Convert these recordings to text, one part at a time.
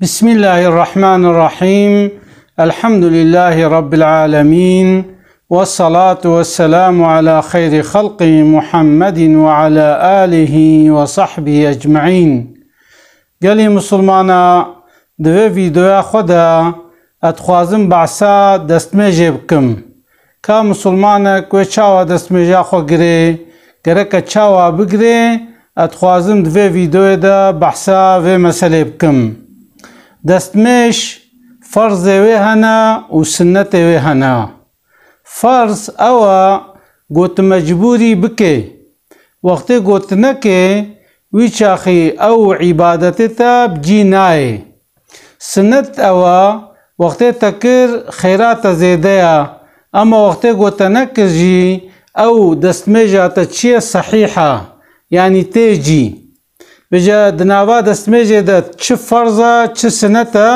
بسم الله الرحمن الرحيم الحمد لله رب العالمين والصلاة والسلام على خير خلق محمد وعلى آله وصحبه أجمعين قال مسلمانا دوه فيديو خدا اتخوازم بعسا دستمجه بكم كا مسلمانا كوي چاوا دستمجه خو گري گره كا چاوا بگري اتخوازم دوه فيديو دا بحثا و بكم دستمش فرض وهنا وسنت وهنا فرض او گوت مجبوری بکې وخت گوت نه کې ویچاخي او عبادت تاب جینای سنت او وخت تکر خیرات زیدیا اما وخت گوت نه کې او دستمجه ته چی صحیحه یعنی تیجی Bija dinava destmêjê de çi farza çi sinet e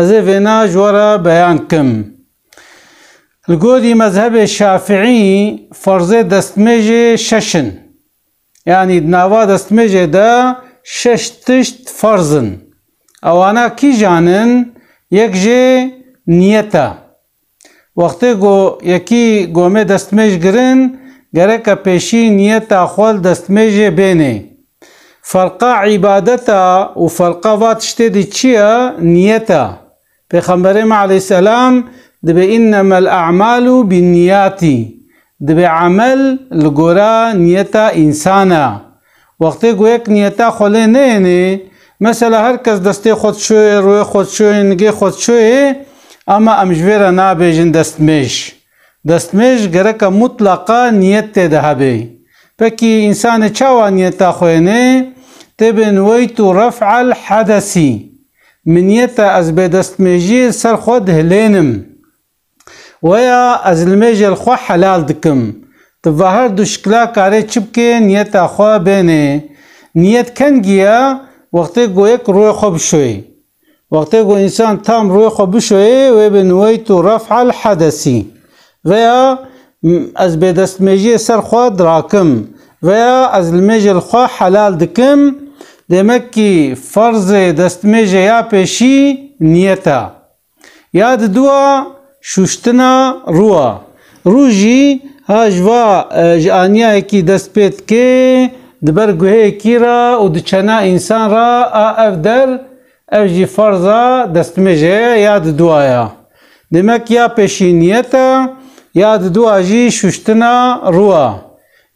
ez ê vêna ji wara beyan kim. Li gorî mezhebê Şafiî farzê destmêjê şeş in. Yani dinava destmêjê de şeş tişt farzin. Ewana kî canin yek jê niyet e. Wextê got yekî gomê destmêj girin, gerek e pêşî niyeta xwal destmêjê bênê. فرقا عبادتا وفرقا فرقه واتشته دي چيه نيتا پیغمبر ما عليه السلام دبي انما الاعمال بالنياتي دبي عمل لقرا نيتا انسانا وقت گویک نیتا خوله نه مثلا هر کس دسته خود شوي روی خود شوی نگه خود شوی اما امجویر نابیجن دستمیش دستمیش گرک مطلقا نیت ده بی پکی انسان چاوا نیتا خوینه تبن ويتو رفع الحدثي من يتا از ميجي سر خود هلينم ويا از الميجي الخو حلال دكم تظهر دو شكلا كاري چبكي نيتا خوا بيني نيت كان جيا وقتي گويك روي خوب شوي وقت گو انسان تام روي خوب شوي بشوي ويتو رفع الحدثي ويا از ميجي سر خود راكم ويا از الميجي الخو حلال دكم demek ki farz-ı destmejeya peşî niyete ya di dua şuştina ruha ruh jî hajva e, ji aniyayekî dest pê dike di ber guheyekî re û di çena însan re a ev der ev jî farza destmejeya ya di duaya demek ya peşî niyete ya di dua jî şuştina ruha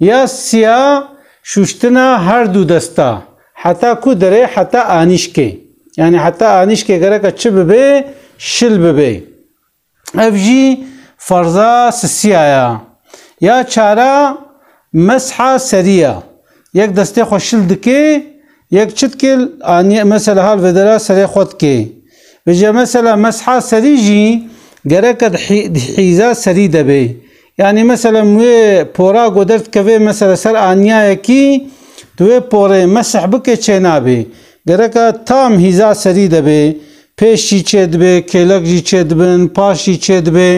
ya siya şuştina her du desta کو درے حتی آنش کے یعنی حتی آنش کے گرہ کچھ ببے شل ببے اب جی فرزا آیا یا چارا مسحا سریا یک دستے خوش شل دکے یک چھت کے آنی مثلا حال ودرا سرے سر خوت کے بیج مثلا مسحا سری جی گرہ حیزا سری دبے یعنی مثلا موی پورا گودر کبے سر آنیا ہے کی دوێ پۆڕێ مەسح بکە چێ نابێ گەرەکە تام هیزا سەری دەبێ پێشی چێ دبێ کێلەکژی چێ دبن پاشی چێ دبێ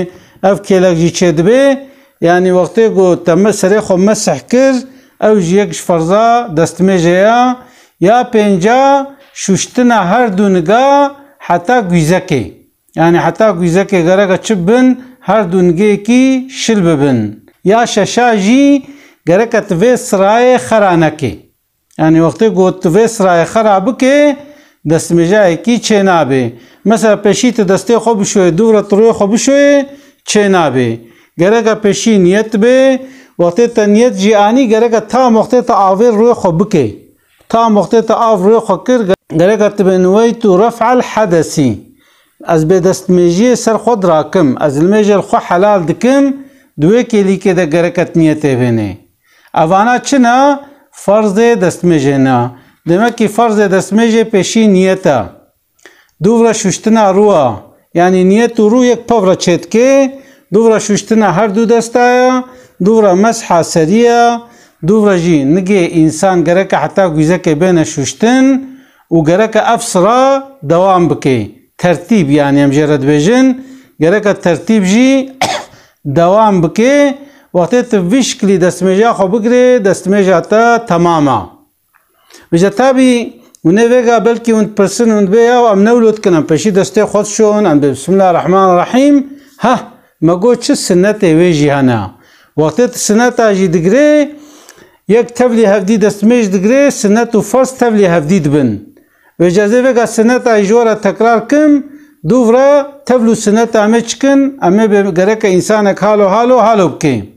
ئەف کێلەکژی چێ دبێ ینی وەختێ گوت تەمە سەرێ خۆ مەسح کرد ئەو یەکش فەرزا دەستمێژەیە یا پێنجا شوشتنە هەردوو نگا حتا گویزەکەی ینی حتا گویزەکێ گەرەکە چ بن هەردوو نگەیەکی شل ببن یا شەشاژی گەرەکە توێ سرایە خەرانەکەی Yani vakti got ve sıraya harabı ki دستمجای کی چنابه مثلا پشیت دسته خوب شوی دوره تروی خوب شوی چنابه گرگا پشی نیت به وقتی تا نیت جیانی گرگا تا مخته تا آوی روی خوب که تا مخته تا آو روی خوب کر گرگا تبنوی تو رفع الحدثی از به دستمجی سر خود راکم از المجل خو حلال دکم دوی کلی که دا گرگت نیت بینه اوانا چنه فرض destmêjêna demekî farzê destmêjê pêşî niyet e dûvra şûştina rûa yanî niyet û rûyek pevra çêdikê dûvra şûştina her dû desta ye dûvra mesha serî ye dûvra jî nigê însan gerek e heta gûzekê bêne şûştin û gerek e ev sira dewam bikê tertîb yanî em jê re dibêjin gerek e tertîb jî dewam bikê وقتی تو ویش کلی دستمیجه خو بگری دستمیجه تا تماما میجه تابی ونه ویگا بلکی اون پرسن اون بیا و ام نولود کنم پشی دسته خود شون ام بسم الله الرحمن الرحیم ها مگو چه سنت ویجی هنه وقتی تو سنت آجی دگری یک تبلی هفدی دستمیج دگری سنت و فرس تبلی هفدی دبن و اجازه ویگا سنت آجورا تکرار کم دوورا تبلو سنت امه چکن امه به گره که انسان حالو حالو حالو بکیم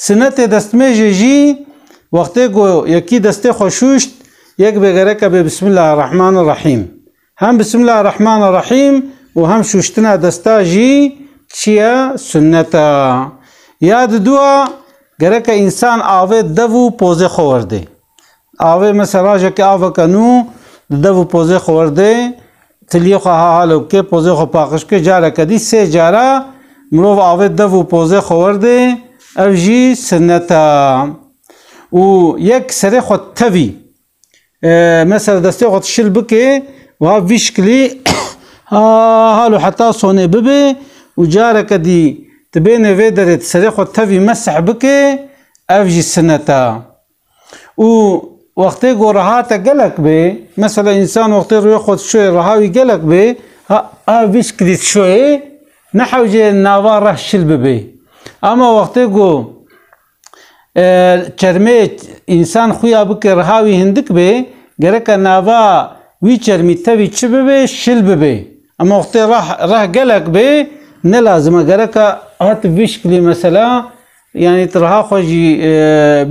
سنت دستمه جی وقتی گو یکی دسته خوشوشت یک بگرکه به بسم الله الرحمن الرحیم هم بسم الله الرحمن الرحیم و هم شوشتنا دسته جی چیه سنتا یاد دوا گرکه انسان آوه دو پوزه خورده آوه مثلا جکه آوه کنو دو پوزه خورده تلیخ حالو که پوزه خو پاکش که جاره کدی سه جاره مروف آوه دو پوزه خورده او جی سنتا و یک سره خود تاوی مثلا دسته خود شل بکه و ها ویشکلی هالو حتا سونه ببه و جارك دي تبين فيدر تسريخ التفي مسح بك افجي سنتا و وقتي قرهاتا قلق بي مثلا انسان وقتي خود شوي رهاوي قلق بي ها افيش آه، كديت شوي نحو جي النافار راه شلب بي اما وقتی گو چرمه انسان خویا بکر رهاوی هندک به گره که ناوا وی چرمی تاوی چه ببه شل ببه اما وقتی راه, راه گلک به نه لازمه گره که هات بشکلی مثلا یعنی ترها خوشی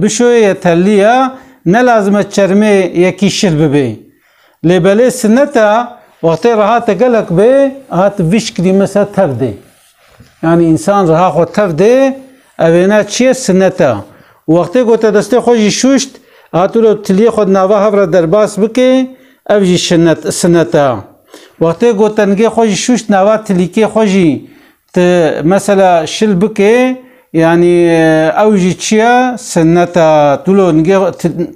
بشوی یا تلیه نه لازمه چرمه یکی شل ببه لبله سنتا وقتی راه هات گلک به هات بشکلی مثلا تب ده یعنی انسان رها خو تف ده اوینا چیه سنته وقتی گوته دسته خوشی شوشت هاتو رو تلی خود ناوه هفره درباس بکه او جی شنت سنته وقتی گوتنگه خوشی شوشت ناوه تلیکی خوشی مثلا شل بکه یعنی او جی چیه سنته تولو نگه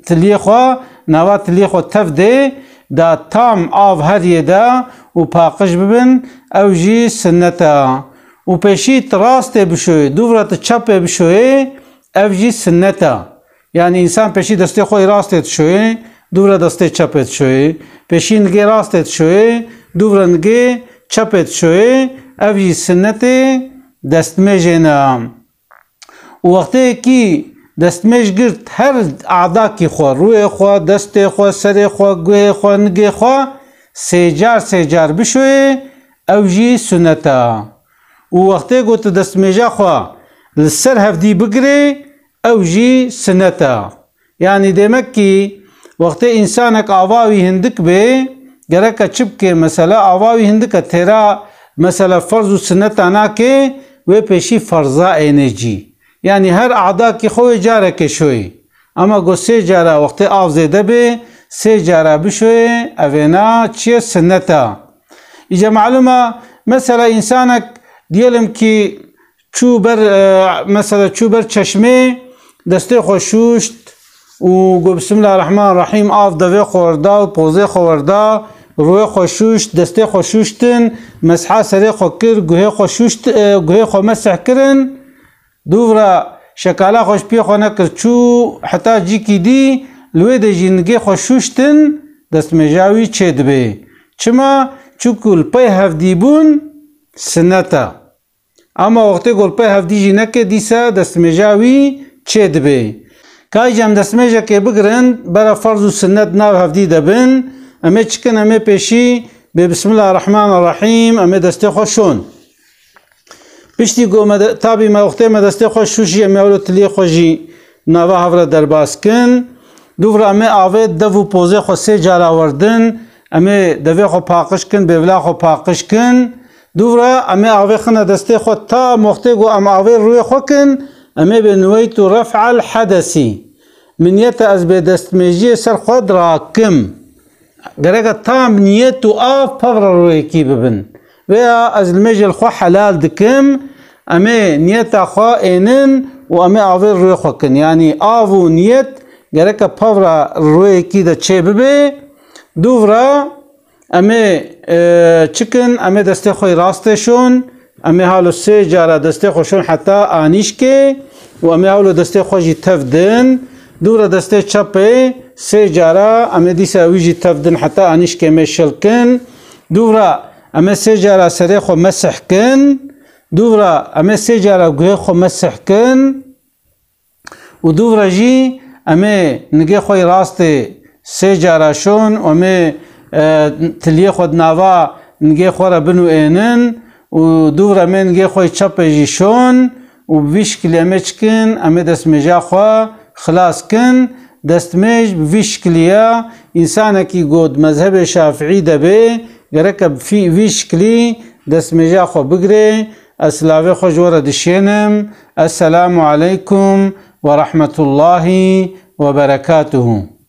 تلی خو ناوه تلی خو تف ده دا تام آف هریه ده و پاقش ببن او جی سنته Upeşit rast ebşoy, duvrat çap ebşoy, evji sünneta. Yani insan peşi deste koy rast et şoy, duvra deste çap et şoy. Peşin ge rast et şoy, duvran ge çap et şoy, evji sünneti destmejena. Vakti ki دستمش گرت هر اعدا کی خوا روی خوا دست خوا سر خوا گوه خوا نگه خوا سیجار سیجار بشوی او جی سنتا و وەختێ گوت دەستمێژە خوا li ser hevdî bigirê ew jî sinet e. Yani demek ki wextê insanek avawî hindik bê gerek e çipkê mesela avawî hindike têra mesela ferz û sineta nakê wê pêşî ferza enerjî. Yani her adakî xewê careke şoyê. Ama got sê cara wextê av zêde bê sê cara bişoyê evêna çiye sineta. İce maluma mesela insanek دیالم که چو بر مثلا چو بر چشمه دسته خوشوشت و گو بسم الله الرحمن الرحیم آف دوی خورده و پوزه خورده روی خوشوشت دسته خوشوشتن مسحه سره خو کر گوه خوشوشت گوه خو مسح کرن دوورا شکاله خوش پی خو نکر چو حتا جی کی دی لوی د جنګي خوشوشتن دست مجاوی چدبه چما چوکل پی هفدیبون سنته اما وقتی گلپه هفدیجی نکه دیسه دستمیجاوی چه دبی کاج هم دستمیجا که بگرن برا فرض و سنت ناو هفدی دبن اما چکن اما پیشی به بسم الله الرحمن الرحیم اما دسته خوشون پشتی گو مد... تابی ما وقتی ما دسته خوش شوشی اما اولو تلی خوشی ناو هفرا درباز کن دوورا اما آوه دو پوزه خو سه جارا وردن اما دوی خو پاقش کن بیولا خو پاقش کن دوورا امي اوي خنا دستي خو تا ام اوي روي ئاوێ ڕوێ خۆکن ئەمێ بێ نوەیت و ڕەفعال حەدەسی منیەتە ئەس بێ دەستمێژیە سەر خۆت ڕاکم گەرەگە تام نیەت و ئاف روي كي ببن وێ ئەز لمێژل خۆ حەلال دکم امي نیەتە خو ئێنن و ئەمێ ئاوێ ڕوێ يعني ینی نيت و نیەت روي كي د چي ببي دوورە امه چکن امه دسته خو راستشون امه حالو سه جاره دسته خوشون حتی آنیش که و امه حالو دسته خوشی تفدن دور دسته چپه سه جاره امه دیسه ویجی تفدن حتی آنیش که امه شلکن دوره امه سه جاره سره خو مسح کن دوره امه سه جاره گوه خو مسح کن و دوره جی امه نگه خوی راسته سه جاره شون و امه تلیه خود ناوا نگه خورا بنو اینن و دورا من نگه خوی چپ جیشون و ویش کلیمه چکن امه دست مجا خوا خلاص کن دست مج ویش کلیه انسانه کی گود مذهب شافعی دبه گرکه فی ویش کلی دست مجا خوا بگره اسلاوی خو جوړه د شینم السلام علیکم ورحمت الله وبرکاته